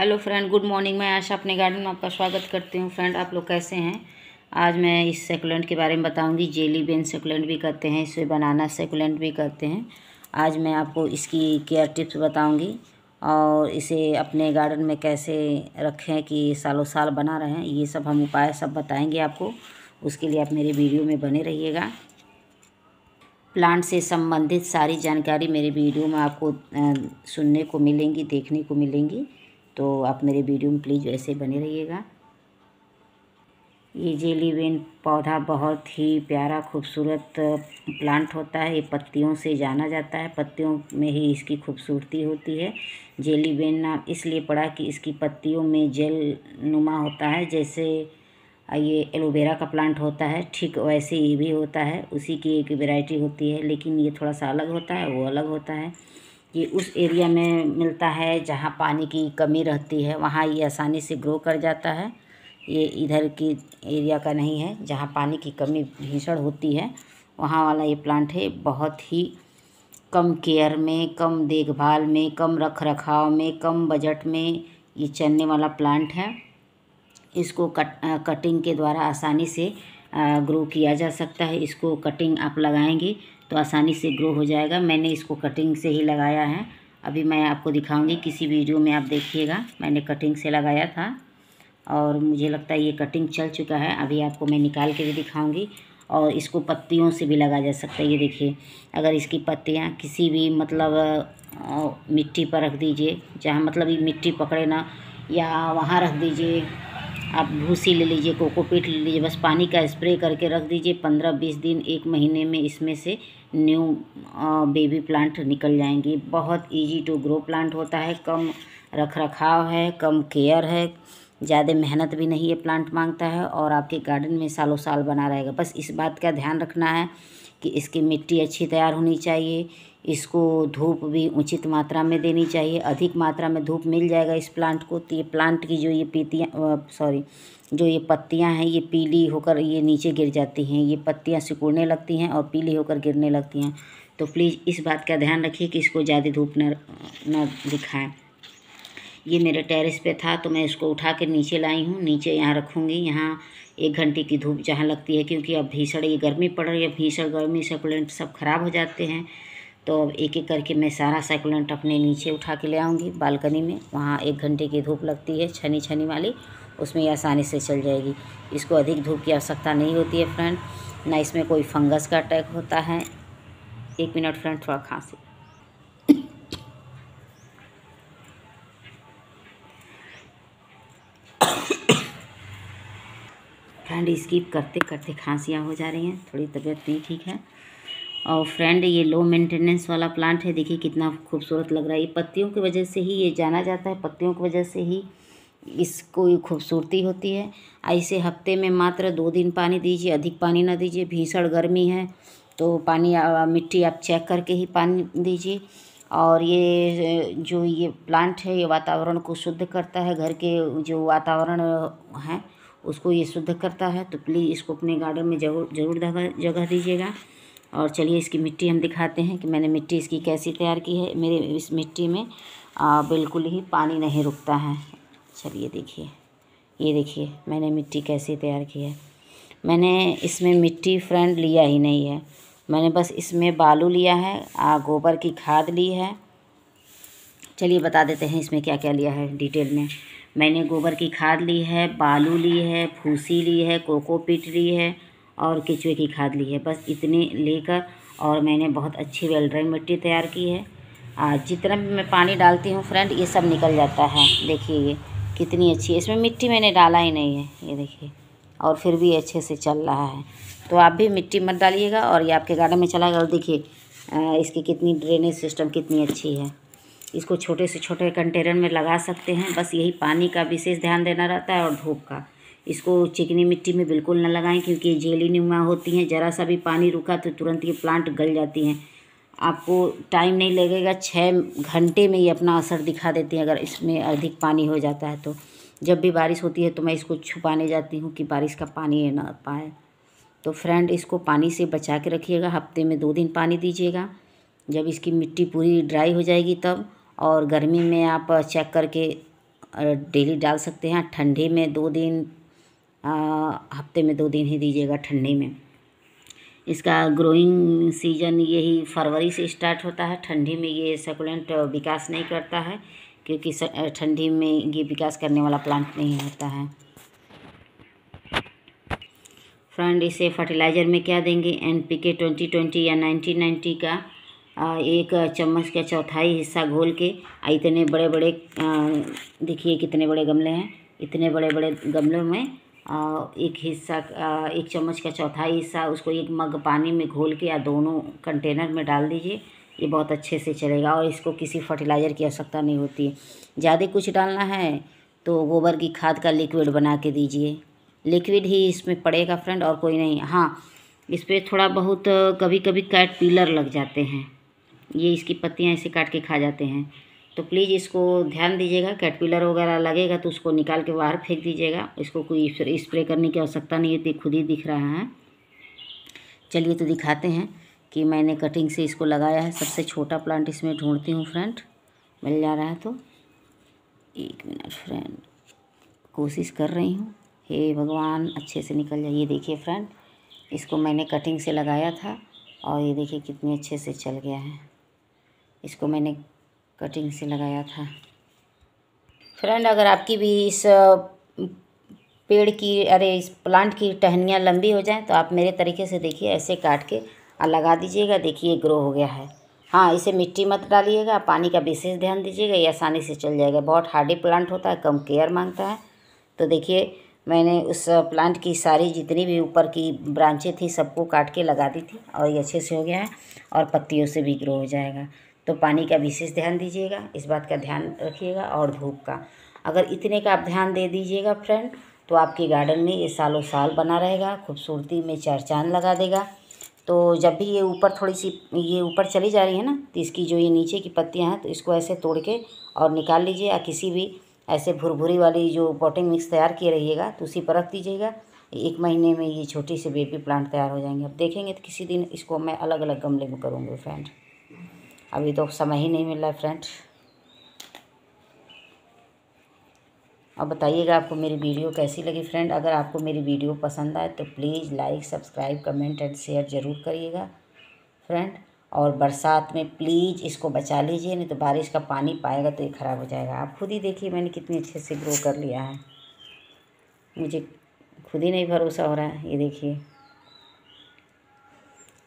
hello friend good morning मैं आशा अपने garden में आपका स्वागत करती हूँ फ्रेंड आप लोग कैसे हैं आज मैं इस सेकुलेंट के बारे में बताऊंगी जेली बेन सेकुलेंट भी कहते हैं इसे बनाना सेकुलेंट भी कहते हैं आज मैं आपको इसकी केयर टिप्स बताऊंगी और इसे अपने गार्डन में कैसे रखें कि सालों साल बना रहें ये सब हम उपाय सब बताएँगे आपको उसके लिए आप मेरे वीडियो में बने रहिएगा प्लांट से संबंधित सारी जानकारी मेरे वीडियो में आपको सुनने को मिलेंगी देखने को मिलेंगी तो आप मेरे वीडियो में प्लीज़ ऐसे बने रहिएगा ये जेली बेन पौधा बहुत ही प्यारा खूबसूरत प्लांट होता है ये पत्तियों से जाना जाता है पत्तियों में ही इसकी खूबसूरती होती है जेली बेन नाम इसलिए पड़ा कि इसकी पत्तियों में जेल नुमा होता है जैसे ये एलोवेरा का प्लांट होता है ठीक वैसे ये भी होता है उसी की एक वैरायटी होती है लेकिन ये थोड़ा सा अलग होता है वो अलग होता है ये उस एरिया में मिलता है जहाँ पानी की कमी रहती है वहाँ ये आसानी से ग्रो कर जाता है ये इधर की एरिया का नहीं है जहाँ पानी की कमी भीषण होती है वहाँ वाला ये प्लांट है बहुत ही कम केयर में कम देखभाल में कम रख रखाव में कम बजट में ये चलने वाला प्लांट है इसको कट कटिंग के द्वारा आसानी से ग्रो किया जा सकता है इसको कटिंग आप लगाएंगे तो आसानी से ग्रो हो जाएगा मैंने इसको कटिंग से ही लगाया है अभी मैं आपको दिखाऊंगी किसी वीडियो में आप देखिएगा मैंने कटिंग से लगाया था और मुझे लगता है ये कटिंग चल चुका है अभी आपको मैं निकाल के भी दिखाऊंगी और इसको पत्तियों से भी लगा जा सकता है ये देखिए अगर इसकी पत्तियाँ किसी भी मतलब मिट्टी पर रख दीजिए जहाँ मतलब मिट्टी पकड़े ना या वहाँ रख दीजिए आप भूसी ले लीजिए कोकोपीट ले लीजिए बस पानी का स्प्रे करके रख दीजिए पंद्रह बीस दिन एक महीने में इसमें से न्यू बेबी प्लांट निकल जाएंगे बहुत इजी टू ग्रो प्लांट होता है कम रख रखाव है कम केयर है ज़्यादा मेहनत भी नहीं ये प्लांट मांगता है और आपके गार्डन में सालों साल बना रहेगा बस इस बात का ध्यान रखना है कि इसकी मिट्टी अच्छी तैयार होनी चाहिए इसको धूप भी उचित मात्रा में देनी चाहिए अधिक मात्रा में धूप मिल जाएगा इस प्लांट को तो ये प्लांट की जो ये पीतियाँ सॉरी जो ये पत्तियां हैं ये पीली होकर ये नीचे गिर जाती हैं ये पत्तियां सिकुड़ने लगती हैं और पीली होकर गिरने लगती हैं तो प्लीज़ इस बात का ध्यान रखिए कि इसको ज़्यादा धूप न न दिखाएँ ये मेरे टेरेस पे था तो मैं इसको उठा के नीचे लाई हूँ नीचे यहाँ रखूँगी यहाँ एक घंटे की धूप जहाँ लगती है क्योंकि अब भीषण ये गर्मी पड़ रही है भीषण गर्मी से प्लांट सब खराब हो जाते हैं तो अब एक एक करके मैं सारा साइकुलेंट अपने नीचे उठा के ले आऊँगी बालकनी में वहाँ एक घंटे की धूप लगती है छनी छनी वाली उसमें आसानी से चल जाएगी इसको अधिक धूप की आवश्यकता नहीं होती है फ्रेंड ना इसमें कोई फंगस का अटैक होता है एक मिनट फ्रेंड थोड़ा खांसी फ्रेंड स्किप करते करते खांसियाँ हो जा रही हैं थोड़ी तबीयत नहीं ठीक है और फ्रेंड ये लो मेंटेनेंस वाला प्लांट है देखिए कितना खूबसूरत लग रहा है ये पत्तियों की वजह से ही ये जाना जाता है पत्तियों की वजह से ही इसको खूबसूरती होती है ऐसे हफ्ते में मात्र दो दिन पानी दीजिए अधिक पानी ना दीजिए भीषण गर्मी है तो पानी मिट्टी आप चेक करके ही पानी दीजिए और ये जो ये प्लांट है ये वातावरण को शुद्ध करता है घर के जो वातावरण है उसको ये शुद्ध करता है तो प्लीज़ इसको अपने गार्डन में जरूर जरूर जगह दीजिएगा और चलिए इसकी मिट्टी हम दिखाते हैं कि मैंने मिट्टी इसकी कैसी तैयार की है मेरे इस मिट्टी में आ, बिल्कुल ही पानी नहीं रुकता है चलिए देखिए ये देखिए मैंने मिट्टी कैसी तैयार की है मैंने इसमें मिट्टी फ्रेंड लिया ही नहीं है मैंने बस इसमें बालू लिया है आ, गोबर की खाद ली है चलिए बता देते हैं इसमें क्या क्या लिया है डिटेल में मैंने गोबर की खाद ली है बालू ली है भूसी ली है कोकोपीट ली है और केचुए की खाद ली है बस इतने लेकर और मैंने बहुत अच्छी वेल ड्राई मिट्टी तैयार की है जितना भी मैं पानी डालती हूँ फ्रेंड ये सब निकल जाता है देखिए ये कितनी अच्छी है इसमें मिट्टी मैंने डाला ही नहीं है ये देखिए और फिर भी अच्छे से चल रहा है तो आप भी मिट्टी मत डालिएगा और ये आपके गार्डन में चलाएगा और देखिए इसकी कितनी ड्रेनेज सिस्टम कितनी अच्छी है इसको छोटे से छोटे कंटेनर में लगा सकते हैं बस यही पानी का विशेष ध्यान देना रहता है और धूप का इसको चिकनी मिट्टी में बिल्कुल ना लगाएं क्योंकि ये जेली नुमा होती हैं ज़रा सा भी पानी रुका तो तुरंत ये प्लांट गल जाती हैं आपको टाइम नहीं लगेगा छः घंटे में ये अपना असर दिखा देती हैं अगर इसमें अधिक पानी हो जाता है तो जब भी बारिश होती है तो मैं इसको छुपाने जाती हूँ कि बारिश का पानी ना पाए तो फ्रेंड इसको पानी से बचा के रखिएगा हफ्ते में दो दिन पानी दीजिएगा जब इसकी मिट्टी पूरी ड्राई हो जाएगी तब और गर्मी में आप चेक करके डेली डाल सकते हैं ठंडे में दो दिन हफ्ते में दो दिन ही दीजिएगा ठंडी में इसका ग्रोइंग सीजन यही फरवरी से स्टार्ट होता है ठंडी में ये सकुलेंट विकास नहीं करता है क्योंकि ठंडी में ये विकास करने वाला प्लांट नहीं होता है फ्रेंड इसे फर्टिलाइज़र में क्या देंगे N P K twenty twenty या नाइनटीन नाइन्टी का एक चम्मच का चौथाई हिस्सा घोल के इतने बड़े बड़े देखिए कितने बड़े गमले हैं इतने बड़े बड़े गमलों में एक हिस्सा एक चम्मच का चौथाई हिस्सा उसको एक मग पानी में घोल के या दोनों कंटेनर में डाल दीजिए ये बहुत अच्छे से चलेगा और इसको किसी फर्टिलाइज़र की आवश्यकता नहीं होती है ज़्यादा कुछ डालना है तो गोबर की खाद का लिक्विड बना के दीजिए लिक्विड ही इसमें पड़ेगा फ्रेंड और कोई नहीं हाँ इस पर थोड़ा बहुत कभी कभी कैट पीलर लग जाते हैं ये इसकी पत्तियाँ ऐसे काट के खा जाते हैं तो प्लीज़ इसको ध्यान दीजिएगा कैटपिलर वगैरह लगेगा तो उसको निकाल के बाहर फेंक दीजिएगा इसको कोई स्प्रे करने की आवश्यकता नहीं होती खुद ही दिख रहा है चलिए तो दिखाते हैं कि मैंने कटिंग से इसको लगाया है सबसे छोटा प्लांट इसमें ढूंढती हूँ फ्रेंड मिल जा रहा है तो एक मिनट फ्रेंड कोशिश कर रही हूँ हे भगवान अच्छे से निकल जाए ये देखिए फ्रेंड इसको मैंने कटिंग से लगाया था और ये देखिए कितने अच्छे से चल गया है इसको मैंने कटिंग से लगाया था फ्रेंड अगर आपकी भी इस पेड़ की अरे इस प्लांट की टहनियाँ लंबी हो जाएं तो आप मेरे तरीके से देखिए ऐसे काट के लगा दीजिएगा देखिए ग्रो हो गया है हाँ इसे मिट्टी मत डालिएगा पानी का विशेष ध्यान दीजिएगा ये आसानी से चल जाएगा बहुत हार्डी प्लांट होता है कम केयर मांगता है तो देखिए मैंने उस प्लांट की सारी जितनी भी ऊपर की ब्रांचें थी सबको काट के लगा दी थी और ये अच्छे से हो गया है और पत्तियों से भी ग्रो हो जाएगा तो पानी का विशेष ध्यान दीजिएगा इस बात का ध्यान रखिएगा और धूप का अगर इतने का आप ध्यान दे दीजिएगा फ्रेंड तो आपके गार्डन में ये सालों साल बना रहेगा खूबसूरती में चार चांद लगा देगा तो जब भी ये ऊपर थोड़ी सी ये ऊपर चली जा रही है ना तो इसकी जो ये नीचे की पत्तियाँ हैं तो इसको ऐसे तोड़ के और निकाल लीजिए या किसी भी ऐसे भुरभुरी वाली जो पॉटिंग मिक्स तैयार किए रहिएगा तो उसी पर रख दीजिएगा एक महीने में ये छोटी से बेबी प्लांट तैयार हो जाएंगे अब देखेंगे तो किसी दिन इसको मैं अलग अलग गमले में करूँगी फ्रेंड अभी तो समय ही नहीं मिल रहा है फ्रेंड अब बताइएगा आपको मेरी वीडियो कैसी लगी फ्रेंड अगर आपको मेरी वीडियो पसंद आए तो please like subscribe comment and share ज़रूर करिएगा फ्रेंड और बरसात में प्लीज़ इसको बचा लीजिए नहीं तो बारिश का पानी पाएगा तो ये ख़राब हो जाएगा आप खुद ही देखिए मैंने कितने अच्छे से ग्रो कर लिया है मुझे खुद ही नहीं भरोसा हो रहा है ये देखिए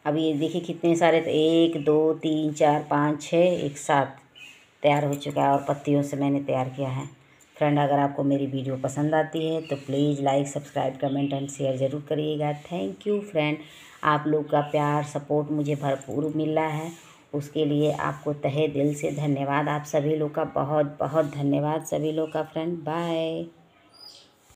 अब ये देखिए कितने सारे तो एक दो तीन चार पाँच छः एक सात तैयार हो चुका है और पत्तियों से मैंने तैयार किया है फ्रेंड अगर आपको मेरी वीडियो पसंद आती है तो please like subscribe comment and share ज़रूर करिएगा थैंक यू फ्रेंड आप लोग का प्यार सपोर्ट मुझे भरपूर मिल रहा है उसके लिए आपको तहे दिल से धन्यवाद आप सभी लोग का बहुत बहुत धन्यवाद सभी लोग का फ्रेंड बाय